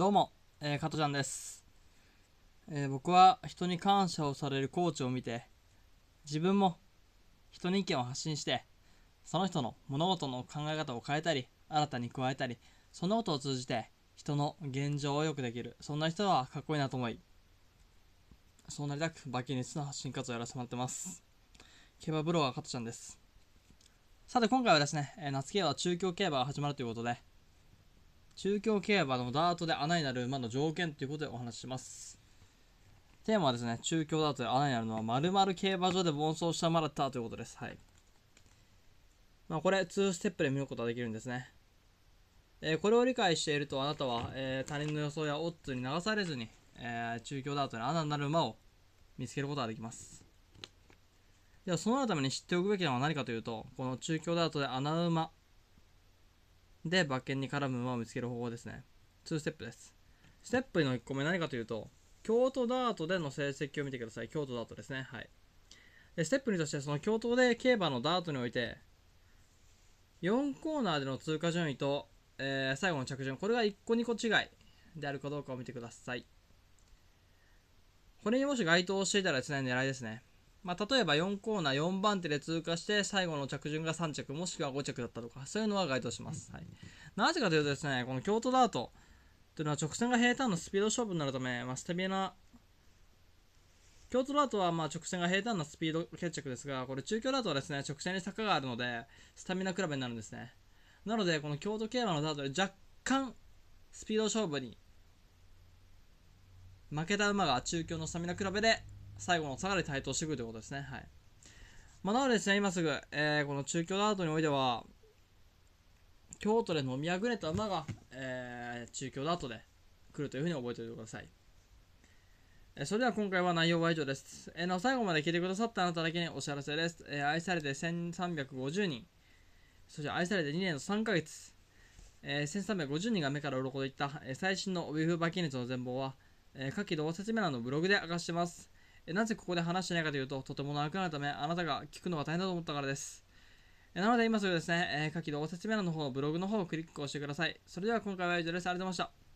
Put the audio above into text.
どうも、えー、加藤ちゃんです、えー、僕は人に感謝をされるコーチを見て、自分も人に意見を発信して、その人の物事の考え方を変えたり、新たに加えたり、そんなことを通じて人の現状をよくできる、そんな人はかっこいいなと思い、そうなりたくバキネスの発信活動をやらせてもらってます。競馬ブロガー加トちゃんです。さて今回はですね、夏競馬、中京競馬が始まるということで、中京競馬のダートで穴になる馬の条件ということでお話しします。テーマはですね、中京ダートで穴になるのは、〇〇競馬場で暴走した馬だったということです。はい。まあ、これ、2ステップで見ることができるんですね。えー、これを理解していると、あなたは、えー、他人の予想やオッズに流されずに、えー、中京ダートで穴になる馬を見つけることができます。では、そのために知っておくべきなのは何かというと、この中京ダートで穴馬で馬券に絡む馬を見つける方法ですね2ステップですステップの1個目何かというと京都ダートでの成績を見てください京都ダートですねはいでステップ2としてその京都で競馬のダートにおいて4コーナーでの通過順位と、えー、最後の着順これが1個2個違いであるかどうかを見てくださいこれにもし該当していたらですね狙いですねまあ、例えば4コーナー4番手で通過して最後の着順が3着もしくは5着だったとかそういうのは該当します、はい、なぜかというとですねこの京都ダートというのは直線が平坦のスピード勝負になるため、まあ、スタミナ京都ダートはま直線が平坦なスピード決着ですがこれ中京ダートはですね直線に坂があるのでスタミナ比べになるんですねなのでこの京都競馬のダートで若干スピード勝負に負けた馬が中京のスタミナ比べで最後の下がり台頭してくるということですね。はい。まあ、なのでですね、今すぐ、えー、この中京ダートにおいては、京都で飲みあぐれた馬が、えー、中京ダートで来るというふうに覚えておいてください。えー、それでは今回は内容は以上です。えー、なお最後まで聞いてくださったあなただけにお知らせです。えー、愛されて1350人、そして愛されて2年の3ヶ月、えー、1350人が目から鱗でいった、えー、最新の帯風馬記熱の全貌は、えー、下記同説明欄のブログで明かしてます。なぜここで話してないかというと、とても長くなるため、あなたが聞くのが大変だと思ったからです。なので今すぐですね、え下記動説明欄の方、ブログの方をクリックをしてください。それでは今回は以上です。ありがとうございました。